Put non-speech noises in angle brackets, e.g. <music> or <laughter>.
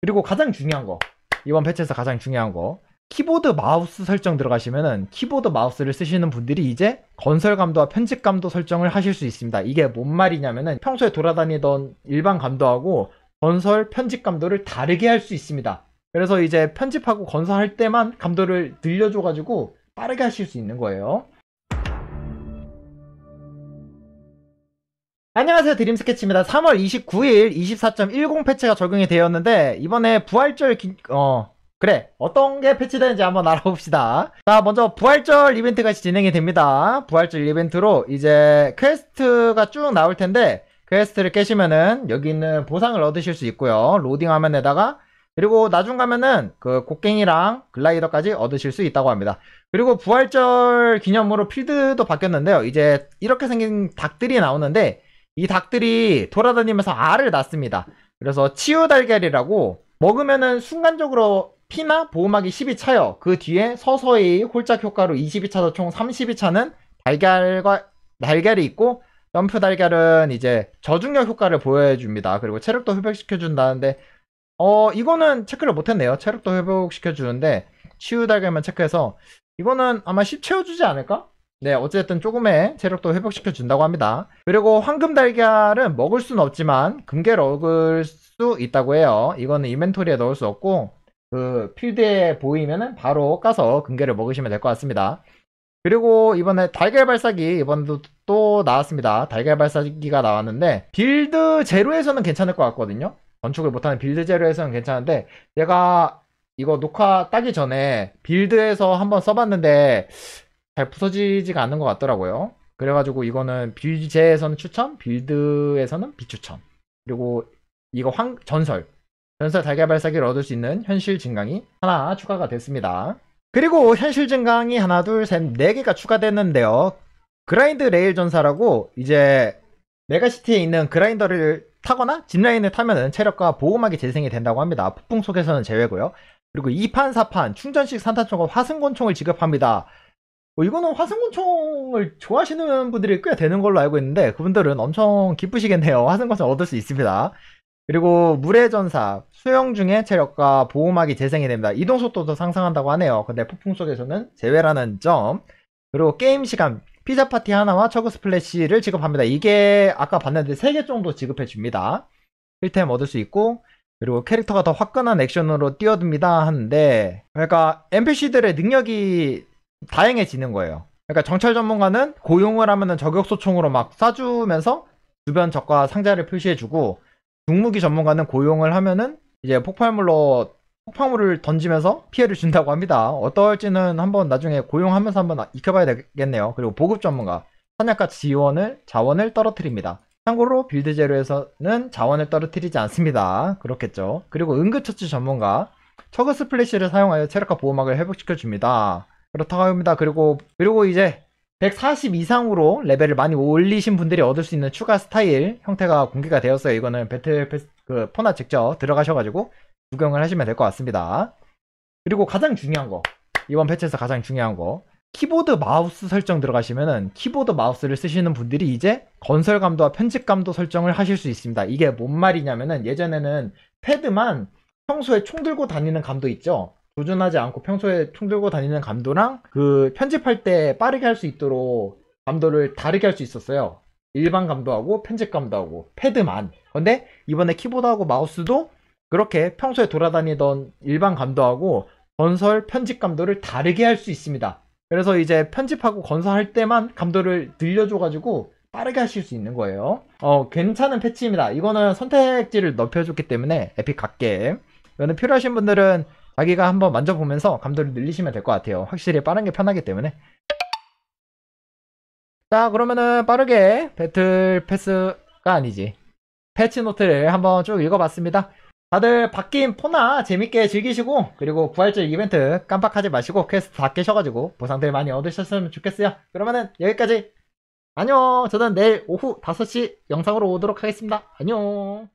그리고 가장 중요한 거 이번 패치에서 가장 중요한 거 키보드 마우스 설정 들어가시면은 키보드 마우스를 쓰시는 분들이 이제 건설감도와 편집감도 설정을 하실 수 있습니다. 이게 뭔 말이냐면은 평소에 돌아다니던 일반 감도하고 건설 편집감도를 다르게 할 수 있습니다. 그래서 이제 편집하고 건설할 때만 감도를 늘려줘가지고 빠르게 하실 수 있는 거예요. 안녕하세요 드림스케치입니다 3월 29일 24.10 패치가 적용이 되었는데 이번에 부활절 기... 어 그래 어떤 게 패치되는지 한번 알아봅시다 자 먼저 부활절 이벤트가 진행이 됩니다 부활절 이벤트로 이제 퀘스트가 쭉 나올 텐데 퀘스트를 깨시면은 여기 있는 보상을 얻으실 수 있고요 로딩 화면에다가 그리고 나중 가면은 그 곡괭이랑 글라이더까지 얻으실 수 있다고 합니다 그리고 부활절 기념으로 필드도 바뀌었는데요 이제 이렇게 생긴 닭들이 나오는데 이 닭들이 돌아다니면서 알을 낳습니다. 그래서 치유달걀이라고 먹으면은 순간적으로 피나 보호막이 10이 차요. 그 뒤에 서서히 홀짝 효과로 20이 차서 총 30이 차는 달걀과 달걀이 있고 점프 달걀은 이제 저중력 효과를 보여줍니다. 그리고 체력도 회복시켜준다는데 어 이거는 체크를 못했네요. 체력도 회복시켜주는데 치유 달걀만 체크해서 이거는 아마 10 채워주지 않을까? 네, 어쨌든 조금의 체력도 회복시켜 준다고 합니다. 그리고 황금 달걀은 먹을 순 없지만 금괴를 얻을 수 있다고 해요. 이거는 이벤토리에 넣을 수 없고 그 필드에 보이면은 바로 까서 금괴를 먹으시면 될 것 같습니다. 그리고 이번에 달걀 발사기 이번도 또 나왔습니다. 달걀 발사기가 나왔는데 빌드 제로에서는 괜찮을 것 같거든요. 건축을 못하는 빌드 제로에서는 괜찮은데 제가 이거 녹화 따기 전에 빌드에서 한번 써봤는데 잘 부서지지가 않는 것 같더라고요. 그래가지고 이거는 빌제에서는 추천, 빌드에서는 비추천. 그리고 이거 황 전설, 전설 달걀 발사기를 얻을 수 있는 현실 증강이 하나 추가가 됐습니다. 그리고 현실 증강이 하나, 둘, 셋, 네 개가 추가됐는데요. 그라인드 레일 전사라고 이제 메가시티에 있는 그라인더를 타거나 짚라인을 타면은 체력과 보호막이 재생이 된다고 합니다. 폭풍 속에서는 제외고요. 그리고 2판, 4판 충전식 산탄총과 화승곤총을 지급합니다. 뭐 이거는 화승곤총을 좋아하시는 분들이 꽤 되는 걸로 알고 있는데 그분들은 엄청 기쁘시겠네요. <laughs> 화승곤총 얻을 수 있습니다. 그리고 물의 전사 수영 중에 체력과 보호막이 재생이 됩니다. 이동 속도도 상승한다고 하네요. 근데 폭풍 속에서는 제외라는 점. 그리고 게임 시간 피자 파티 하나와 처그 스플래시를 지급합니다. 이게 아까 봤는데 3개 정도 지급해 줍니다. 힐템 얻을 수 있고 그리고 캐릭터가 더 화끈한 액션으로 뛰어듭니다 하는데 그러니까 NPC들의 능력이 다행해지는 거예요. 그러니까 정찰 전문가는 고용을 하면은 저격소총으로 막 쏴주면서 주변 적과 상자를 표시해주고 중무기 전문가는 고용을 하면은 이제 폭발물로 폭발물을 던지면서 피해를 준다고 합니다. 어떨지는 한번 나중에 고용하면서 한번 익혀봐야 되겠네요. 그리고 보급 전문가 탄약과 지원을 자원을 떨어뜨립니다. 참고로 빌드 제로에서는 자원을 떨어뜨리지 않습니다. 그렇겠죠. 그리고 응급처치 전문가 처그 스플래시를 사용하여 체력과 보호막을 회복시켜 줍니다. 그렇다고 합니다. 그리고 그리고 이제 140 이상으로 레벨을 많이 올리신 분들이 얻을 수 있는 추가 스타일 형태가 공개가 되었어요. 이거는 배틀 패스, 그 포나 직접 들어가셔가지고 구경을 하시면 될 것 같습니다. 그리고 가장 중요한 거 이번 패치에서 가장 중요한 거 키보드 마우스 설정 들어가시면은 키보드 마우스를 쓰시는 분들이 이제 건설감도와 편집감도 설정을 하실 수 있습니다. 이게 뭔 말이냐면은 예전에는 패드만 평소에 총 들고 다니는 감도 있죠. 조준하지 않고 평소에 총 들고 다니는 감도랑 그 편집할 때 빠르게 할 수 있도록 감도를 다르게 할 수 있었어요. 일반 감도하고 편집 감도하고 패드만. 근데 이번에 키보드하고 마우스도 그렇게 평소에 돌아다니던 일반 감도하고 건설 편집 감도를 다르게 할 수 있습니다. 그래서 이제 편집하고 건설할 때만 감도를 늘려줘가지고 빠르게 하실 수 있는 거예요. 어, 괜찮은 패치입니다. 이거는 선택지를 넓혀줬기 때문에 에픽 각게. 이거는 필요하신 분들은 자기가 한번 만져보면서 감도를 늘리시면 될 것 같아요 확실히 빠른 게 편하기 때문에 자 그러면은 빠르게 배틀 패스가 아니지 패치노트를 한번 쭉 읽어봤습니다 다들 바뀐 포나 재밌게 즐기시고 그리고 부활절 이벤트 깜빡하지 마시고 퀘스트 다 깨셔가지고 보상들 많이 얻으셨으면 좋겠어요 그러면은 여기까지 안녕 저는 내일 오후 5시 영상으로 오도록 하겠습니다 안녕